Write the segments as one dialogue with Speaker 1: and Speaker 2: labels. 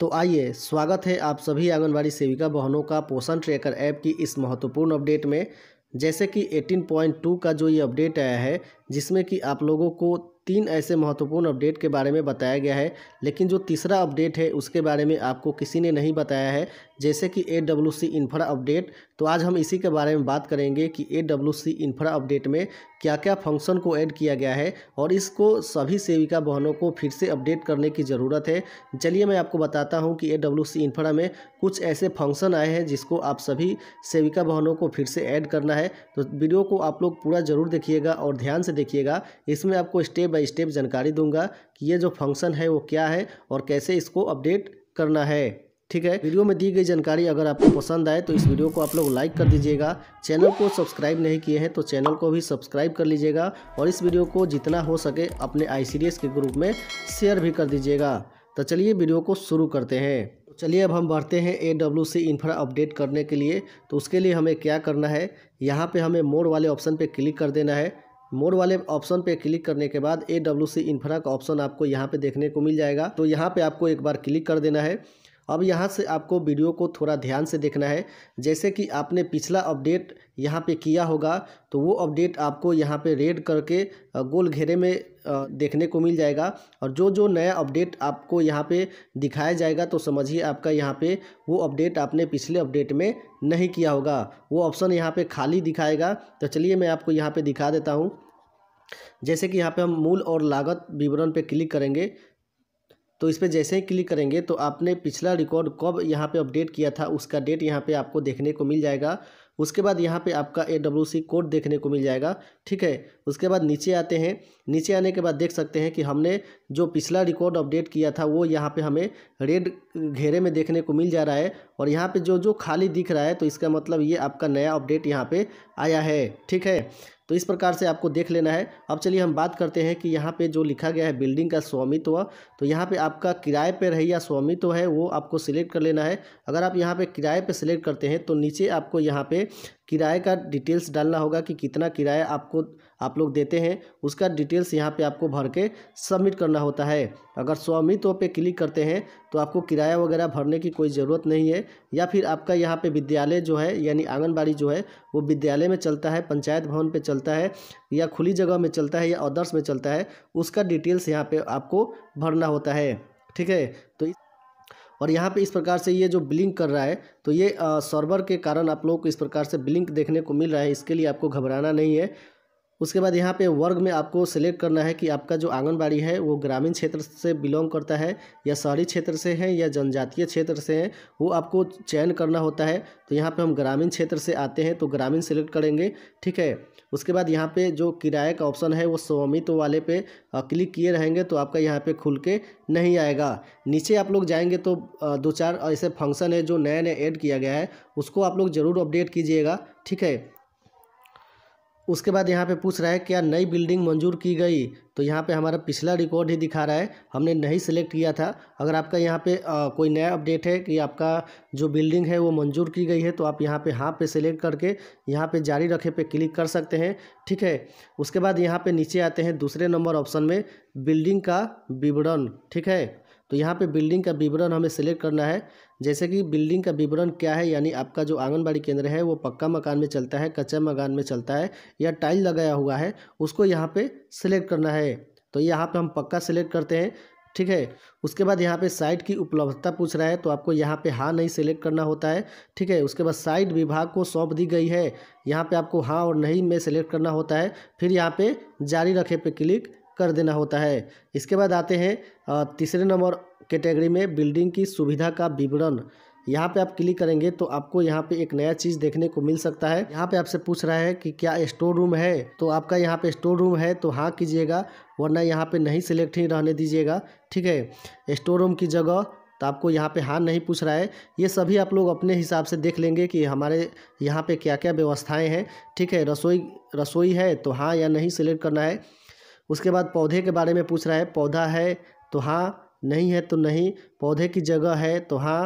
Speaker 1: तो आइए स्वागत है आप सभी आंगनबाड़ी सेविका बहनों का पोषण ट्रैकर ऐप की इस महत्वपूर्ण अपडेट में जैसे कि 18.2 का जो ये अपडेट आया है जिसमें कि आप लोगों को तीन ऐसे महत्वपूर्ण अपडेट के बारे में बताया गया है लेकिन जो तीसरा अपडेट है उसके बारे में आपको किसी ने नहीं बताया है जैसे कि A W C infra update तो आज हम इसी के बारे में बात करेंगे कि A W C infra update में क्या क्या फंक्शन को ऐड किया गया है और इसको सभी सेविका बहनों को फिर से अपडेट करने की ज़रूरत है चलिए मैं आपको बताता हूँ कि ए डब्ल्यू सी इन्फ्रा में कुछ ऐसे फंक्शन आए हैं जिसको आप सभी सेविका बहनों को फिर से ऐड करना है तो वीडियो को आप लोग पूरा ज़रूर देखिएगा और ध्यान से देखिएगा इसमें आपको स्टेप बाय स्टेप जानकारी दूँगा कि ये जो फंक्शन है वो क्या है और कैसे इसको अपडेट करना है ठीक है वीडियो में दी गई जानकारी अगर आपको पसंद आए तो इस वीडियो को आप लोग लाइक कर दीजिएगा चैनल को सब्सक्राइब नहीं किए हैं तो चैनल को भी सब्सक्राइब कर लीजिएगा और इस वीडियो को जितना हो सके अपने आई के ग्रुप में शेयर भी कर दीजिएगा तो चलिए वीडियो को शुरू करते हैं तो चलिए अब हम बढ़ते हैं A W C infra update करने के लिए तो उसके लिए हमें क्या करना है यहाँ पे हमें मोड वाले ऑप्शन पे क्लिक कर देना है मोड वाले ऑप्शन पे क्लिक करने के बाद ए डब्ल्यू सी इन्फ्रा का ऑप्शन आपको यहाँ पे देखने को मिल जाएगा तो यहाँ पे आपको एक बार क्लिक कर देना है अब यहाँ से आपको वीडियो को थोड़ा ध्यान से देखना है जैसे कि आपने पिछला अपडेट यहाँ पे किया होगा तो वो अपडेट आपको यहाँ पे रेड करके गोल घेरे में देखने को मिल जाएगा और जो जो नया अपडेट आपको यहाँ पे दिखाया जाएगा तो समझिए आपका यहाँ पे वो अपडेट आपने पिछले अपडेट में नहीं किया होगा वो ऑप्शन यहाँ पे खाली दिखाएगा तो चलिए मैं आपको यहाँ पर दिखा देता हूँ जैसे कि यहाँ पर हम मूल और लागत विवरण पर क्लिक करेंगे तो इस पर जैसे ही क्लिक करेंगे तो आपने पिछला रिकॉर्ड कब यहाँ पे अपडेट किया था उसका डेट यहाँ पे आपको देखने को मिल जाएगा उसके बाद यहाँ पे आपका ए डब्ल्यू सी कोड देखने को मिल जाएगा ठीक है उसके बाद नीचे आते हैं नीचे आने के बाद देख सकते हैं कि हमने जो पिछला रिकॉर्ड अपडेट किया था वो यहाँ पे हमें रेड घेरे में देखने को मिल जा रहा है और यहाँ पे जो जो खाली दिख रहा है तो इसका मतलब ये आपका नया अपडेट यहाँ पे आया है ठीक है तो इस प्रकार से आपको देख लेना है अब चलिए हम बात करते हैं कि यहाँ पे जो लिखा गया है बिल्डिंग का स्वामित्व तो यहाँ पे आपका किराए पे है या स्वामित्व है वो आपको सिलेक्ट कर लेना है अगर आप यहाँ पे किराए पे सिलेक्ट करते हैं तो नीचे आपको यहाँ पे किराए का डिटेल्स डालना होगा कि कितना किराया आपको आप लोग देते हैं उसका डिटेल्स यहाँ पे आपको भर के सबमिट करना होता है अगर स्वामित्व पे क्लिक करते हैं तो आपको किराया वगैरह भरने की कोई ज़रूरत नहीं है या फिर आपका यहाँ पे विद्यालय जो है यानी आंगनबाड़ी जो है वो विद्यालय में चलता है पंचायत भवन पे चलता है या खुली जगह में चलता है या अदर्स में चलता है उसका डिटेल्स यहाँ पर आपको भरना होता है ठीक है तो और यहाँ पे इस प्रकार से ये जो ब्लिंक कर रहा है तो ये सर्वर के कारण आप लोगों को इस प्रकार से ब्लिंक देखने को मिल रहा है इसके लिए आपको घबराना नहीं है उसके बाद यहाँ पे वर्ग में आपको सेलेक्ट करना है कि आपका जो आंगनबाड़ी है वो ग्रामीण क्षेत्र से बिलोंग करता है या शहरी क्षेत्र से है या जनजातीय क्षेत्र से है वो आपको चयन करना होता है तो यहाँ पे हम ग्रामीण क्षेत्र से आते हैं तो ग्रामीण सेलेक्ट करेंगे ठीक है उसके बाद यहाँ पे जो किराए का ऑप्शन है वो स्वामित्व वाले पे क्लिक किए रहेंगे तो आपका यहाँ पे खुल के नहीं आएगा नीचे आप लोग जाएंगे तो दो चार ऐसे फंक्शन है जो नए नए ऐड किया गया है उसको आप लोग ज़रूर अपडेट कीजिएगा ठीक है उसके बाद यहाँ पे पूछ रहा है क्या नई बिल्डिंग मंजूर की गई तो यहाँ पे हमारा पिछला रिकॉर्ड ही दिखा रहा है हमने नहीं सिलेक्ट किया था अगर आपका यहाँ पे आ, कोई नया अपडेट है कि आपका जो बिल्डिंग है वो मंजूर की गई है तो आप यहाँ पे हाँ पे सिलेक्ट करके यहाँ पे जारी रखे पे क्लिक कर सकते हैं ठीक है उसके बाद यहाँ पर नीचे आते हैं दूसरे नंबर ऑप्शन में बिल्डिंग का विवरण ठीक है तो यहाँ पे बिल्डिंग का विवरण हमें सेलेक्ट करना है जैसे कि बिल्डिंग का विवरण क्या है यानी आपका जो आंगनबाड़ी केंद्र है वो पक्का मकान में चलता है कच्चा मकान में चलता है या टाइल लगाया हुआ है उसको यहाँ पे सिलेक्ट करना है तो यहाँ पे हम पक्का सिलेक्ट करते हैं ठीक है उसके बाद यहाँ पे साइट की उपलब्धता पूछ रहा है तो आपको यहाँ पे हाँ नहीं सेलेक्ट करना होता है ठीक है उसके बाद साइट विभाग को सौंप दी गई है यहाँ पे आपको हाँ और नहीं में सेलेक्ट करना होता है फिर यहाँ पे जारी रखे पे क्लिक कर देना होता है इसके बाद आते हैं तीसरे नंबर कैटेगरी में बिल्डिंग की सुविधा का विवरण यहाँ पे आप क्लिक करेंगे तो आपको यहाँ पे एक नया चीज़ देखने को मिल सकता है यहाँ पे आपसे पूछ रहा है कि क्या स्टोर रूम है तो आपका यहाँ पे स्टोर रूम है तो हाँ कीजिएगा वरना यहाँ पे नहीं सिलेक्ट ही रहने दीजिएगा ठीक है स्टोर रूम की जगह तो आपको यहाँ पे हाँ नहीं पूछ रहा है ये सभी आप लोग अपने हिसाब से देख लेंगे कि हमारे यहाँ पर क्या क्या व्यवस्थाएँ हैं ठीक है रसोई रसोई है तो हाँ या नहीं सिलेक्ट करना है उसके बाद पौधे के बारे में पूछ रहा है पौधा है तो हाँ नहीं है तो नहीं पौधे की जगह है तो हाँ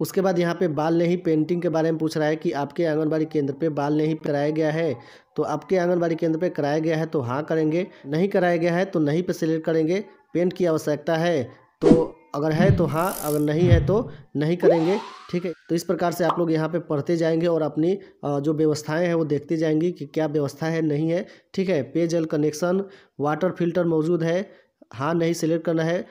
Speaker 1: उसके बाद यहाँ पे बाल नहीं पेंटिंग के बारे में पूछ रहा है कि आपके आंगनबाड़ी केंद्र पे बाल नहीं कराया गया है तो आपके आंगनबाड़ी केंद्र पे कराया गया है तो हाँ करेंगे नहीं कराया गया है तो नहीं पे सिलेक्ट करेंगे पेंट की आवश्यकता है तो अगर है तो हाँ अगर नहीं है तो नहीं करेंगे ठीक है तो इस प्रकार से आप लोग यहाँ पे पढ़ते जाएंगे और अपनी जो व्यवस्थाएं हैं वो देखते जाएंगे कि क्या व्यवस्था है नहीं है ठीक है पेयजल कनेक्शन वाटर फिल्टर मौजूद है हाँ नहीं सिलेक्ट करना है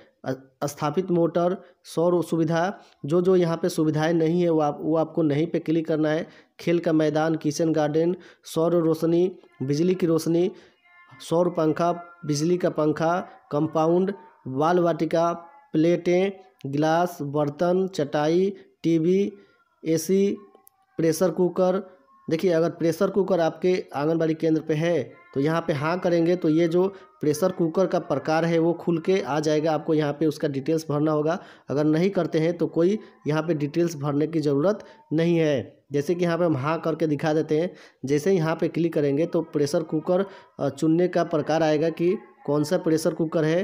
Speaker 1: स्थापित मोटर सौर सुविधा जो जो यहाँ पे सुविधाएं नहीं है वो आप वो आपको नहीं पे क्लिक करना है खेल का मैदान किचन गार्डन सौर रोशनी बिजली की रोशनी सौर पंखा बिजली का पंखा कंपाउंड बाल वाटिका प्लेटें गिलास बर्तन चटाई टीवी एसी प्रेशर कुकर देखिए अगर प्रेशर कुकर आपके आंगनबाड़ी केंद्र पे है तो यहाँ पे हाँ करेंगे तो ये जो प्रेशर कुकर का प्रकार है वो खुल के आ जाएगा आपको यहाँ पे उसका डिटेल्स भरना होगा अगर नहीं करते हैं तो कोई यहाँ पे डिटेल्स भरने की ज़रूरत नहीं है जैसे कि यहाँ पे हम हाँ करके दिखा देते हैं जैसे यहाँ पे क्लिक करेंगे तो प्रेशर कुकर चुनने का प्रकार आएगा कि कौन सा प्रेशर कुकर है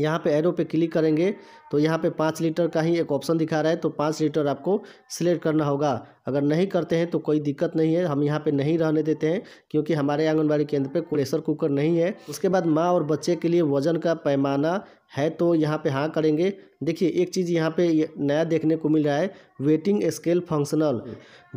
Speaker 1: यहाँ पे एरो पे क्लिक करेंगे तो यहाँ पे पाँच लीटर का ही एक ऑप्शन दिखा रहा है तो पाँच लीटर आपको सिलेक्ट करना होगा अगर नहीं करते हैं तो कोई दिक्कत नहीं है हम यहाँ पे नहीं रहने देते हैं क्योंकि हमारे आंगनबाड़ी केंद्र पे प्रेशर कुकर नहीं है उसके बाद माँ और बच्चे के लिए वजन का पैमाना है तो यहाँ पर हाँ करेंगे देखिए एक चीज़ यहाँ पर नया देखने को मिल रहा है वेटिंग स्केल फंक्शनल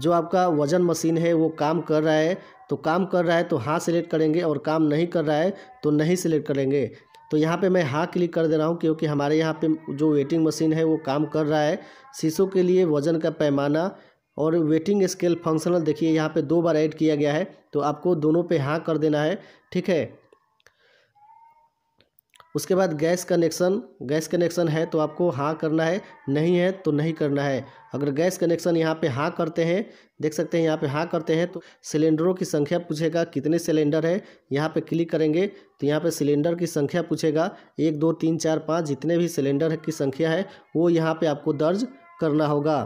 Speaker 1: जो आपका वजन मशीन है वो काम कर रहा है तो काम कर रहा है तो हाँ सिलेक्ट करेंगे और काम नहीं कर रहा है तो नहीं सिलेक्ट करेंगे तो यहाँ पे मैं हाँ क्लिक कर दे रहा हूँ क्योंकि हमारे यहाँ पे जो वेटिंग मशीन है वो काम कर रहा है शीशों के लिए वज़न का पैमाना और वेटिंग स्केल फंक्शनल देखिए यहाँ पे दो बार ऐड किया गया है तो आपको दोनों पे हाँ कर देना है ठीक है उसके बाद गैस कनेक्शन गैस कनेक्शन है तो आपको हाँ करना है नहीं है तो नहीं करना है अगर गैस कनेक्शन यहाँ पे हाँ करते हैं देख सकते हैं यहाँ पे हाँ करते हैं तो सिलेंडरों की संख्या पूछेगा कितने सिलेंडर है यहाँ पे क्लिक करेंगे तो यहाँ पे सिलेंडर की संख्या पूछेगा एक दो तीन चार पाँच जितने भी सिलेंडर की संख्या है वो यहाँ पर आपको दर्ज करना होगा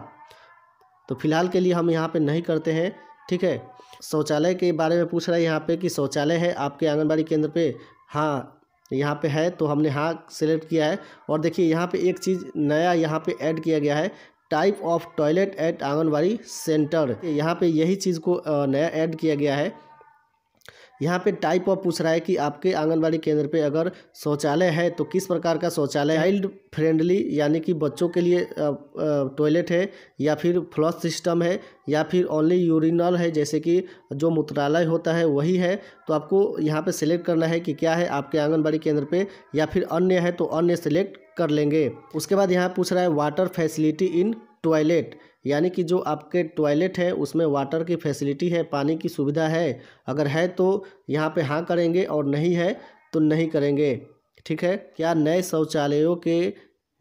Speaker 1: तो फिलहाल के लिए हम यहाँ पर नहीं करते हैं ठीक है शौचालय के बारे में पूछ रहा है यहाँ पर कि शौचालय है आपके आंगनबाड़ी केंद्र पर हाँ तो यहाँ पे है तो हमने हाँ सेलेक्ट किया है और देखिए यहाँ पे एक चीज़ नया यहाँ पे ऐड किया गया है type of toilet at anganwadi centre यहाँ पे यही चीज़ को नया ऐड किया गया है यहाँ पे टाइप ऑफ पूछ रहा है कि आपके आंगनबाड़ी केंद्र पे अगर शौचालय है तो किस प्रकार का शौचालय चाइल्ड फ्रेंडली यानी कि बच्चों के लिए टॉयलेट है या फिर फ्लॉस सिस्टम है या फिर ओनली यूरिनल है जैसे कि जो मूत्रालय होता है वही है तो आपको यहाँ पे सिलेक्ट करना है कि क्या है आपके आंगनबाड़ी केंद्र पे या फिर अन्य है तो अन्य सिलेक्ट कर लेंगे उसके बाद यहाँ पूछ रहा है वाटर फैसिलिटी इन टॉयलेट यानी कि जो आपके टॉयलेट है उसमें वाटर की फैसिलिटी है पानी की सुविधा है अगर है तो यहाँ पे हाँ करेंगे और नहीं है तो नहीं करेंगे ठीक है क्या नए शौचालयों के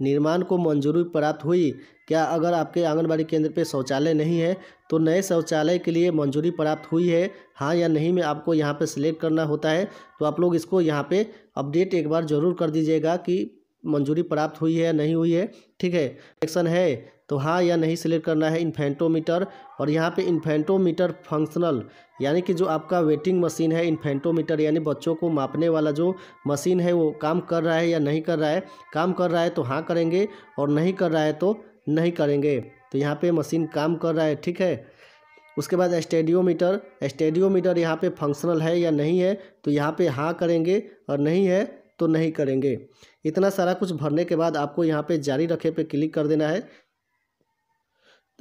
Speaker 1: निर्माण को मंजूरी प्राप्त हुई क्या अगर आपके आंगनबाड़ी केंद्र पे शौचालय नहीं है तो नए शौचालय के लिए मंजूरी प्राप्त हुई है हाँ या नहीं में आपको यहाँ पे सिलेक्ट करना होता है तो आप लोग इसको यहाँ पे अपडेट एक बार ज़रूर कर दीजिएगा कि मंजूरी प्राप्त हुई है या नहीं हुई है ठीक है सेक्शन है तो हाँ या नहीं सिलेक्ट करना है इन्फेंटोमीटर और यहाँ पे इन्फेंटोमीटर फंक्शनल यानी कि जो आपका वेटिंग मशीन है इन्फेंटोमीटर यानी बच्चों को मापने वाला जो मशीन है वो काम कर रहा है या नहीं कर रहा है काम कर रहा है तो हाँ करेंगे और नहीं कर रहा है तो नहीं करेंगे तो यहाँ पर मशीन काम कर रहा है ठीक है उसके बाद स्टेडियोमीटर स्टेडियोमीटर यहाँ पे फंक्शनल है या नहीं है तो यहाँ पे हाँ करेंगे और नहीं है तो नहीं करेंगे इतना सारा कुछ भरने के बाद आपको यहाँ पे जारी रखे पे क्लिक कर देना है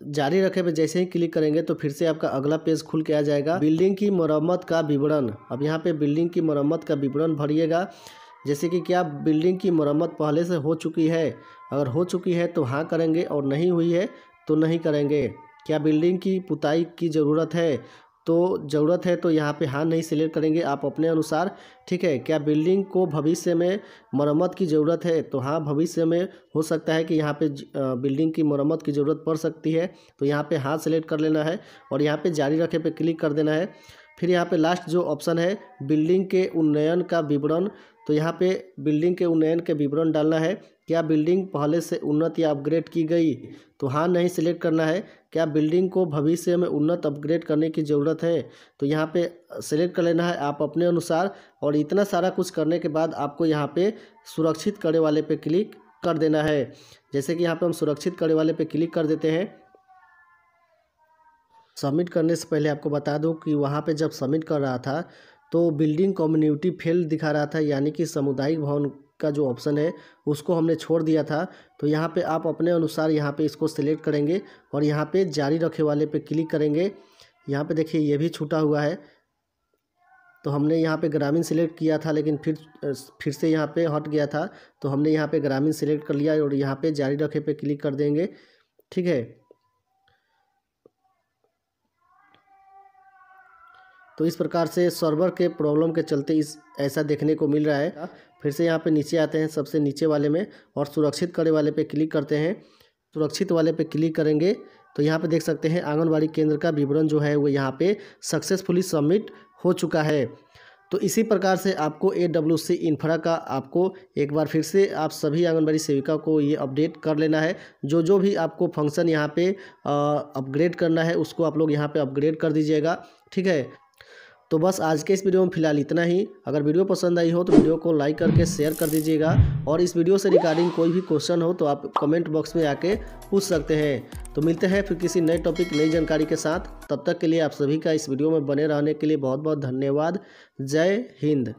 Speaker 1: जारी रखे पे जैसे ही क्लिक करेंगे तो फिर से आपका अगला पेज खुल के आ जाएगा बिल्डिंग की मरम्मत का विवरण अब यहाँ पे बिल्डिंग की मरम्मत का विवरण भरिएगा जैसे कि क्या बिल्डिंग की मरम्मत पहले से हो चुकी है अगर हो चुकी है तो हाँ करेंगे और नहीं हुई है तो नहीं करेंगे क्या बिल्डिंग की पुताई की ज़रूरत है तो ज़रूरत है तो यहाँ पे हाँ नहीं सिलेक्ट करेंगे आप अपने अनुसार ठीक है क्या बिल्डिंग को भविष्य में मरम्मत की ज़रूरत है तो हाँ भविष्य में हो सकता है कि यहाँ पे बिल्डिंग की मरम्मत की ज़रूरत पड़ सकती है तो यहाँ पे हाँ सिलेक्ट कर लेना है और यहाँ पे जारी रखे पे क्लिक कर देना है फिर यहाँ पे लास्ट जो ऑप्शन है बिल्डिंग के उन्नयन का विवरण तो यहाँ पे बिल्डिंग के उन्नयन के विवरण डालना है क्या बिल्डिंग पहले से उन्नत या अपग्रेड की गई तो हाँ नहीं सिलेक्ट करना है क्या बिल्डिंग को भविष्य में उन्नत अपग्रेड करने की ज़रूरत है तो यहाँ पे सिलेक्ट कर लेना है आप अपने अनुसार और इतना सारा कुछ करने के बाद आपको यहाँ पे सुरक्षित करे वाले पे क्लिक कर देना है जैसे कि यहाँ पे हम सुरक्षित करे वाले पे क्लिक कर देते हैं सबमिट करने से पहले आपको बता दूं कि वहाँ पे जब सबमिट कर रहा था तो बिल्डिंग कम्युनिटी फेल दिखा रहा था यानी कि सामुदायिक भवन का जो ऑप्शन है उसको हमने छोड़ दिया था तो यहाँ पे आप अपने अनुसार यहाँ पे इसको सिलेक्ट करेंगे और यहाँ पे जारी रखे वाले पे क्लिक करेंगे यहाँ पे देखिए ये भी छूटा हुआ है तो हमने यहाँ पे ग्रामीण सिलेक्ट किया था लेकिन फिर फिर से यहाँ पे हट गया था तो हमने यहाँ पे ग्रामीण सिलेक्ट कर लिया और यहाँ पे जारी रखे पे क्लिक कर देंगे ठीक है तो इस प्रकार से सर्वर के प्रॉब्लम के चलते इस ऐसा देखने को मिल रहा है फिर से यहाँ पे नीचे आते हैं सबसे नीचे वाले में और सुरक्षित करे वाले पे क्लिक करते हैं सुरक्षित वाले पे क्लिक करेंगे तो यहाँ पे देख सकते हैं आंगनबाड़ी केंद्र का विवरण जो है वो यहाँ पे सक्सेसफुली सबमिट हो चुका है तो इसी प्रकार से आपको ए डब्ल्यू सी इन्फ्रा का आपको एक बार फिर से आप सभी आंगनबाड़ी सेविका को ये अपडेट कर लेना है जो जो भी आपको फंक्शन यहाँ पे अपग्रेड करना है उसको आप लोग यहाँ पे अपग्रेड कर दीजिएगा ठीक है तो बस आज के इस वीडियो में फिलहाल इतना ही अगर वीडियो पसंद आई हो तो वीडियो को लाइक करके शेयर कर दीजिएगा और इस वीडियो से रिगार्डिंग कोई भी क्वेश्चन हो तो आप कमेंट बॉक्स में आके पूछ सकते हैं तो मिलते हैं फिर किसी नए टॉपिक नई जानकारी के साथ तब तक के लिए आप सभी का इस वीडियो में बने रहने के लिए बहुत बहुत धन्यवाद जय हिंद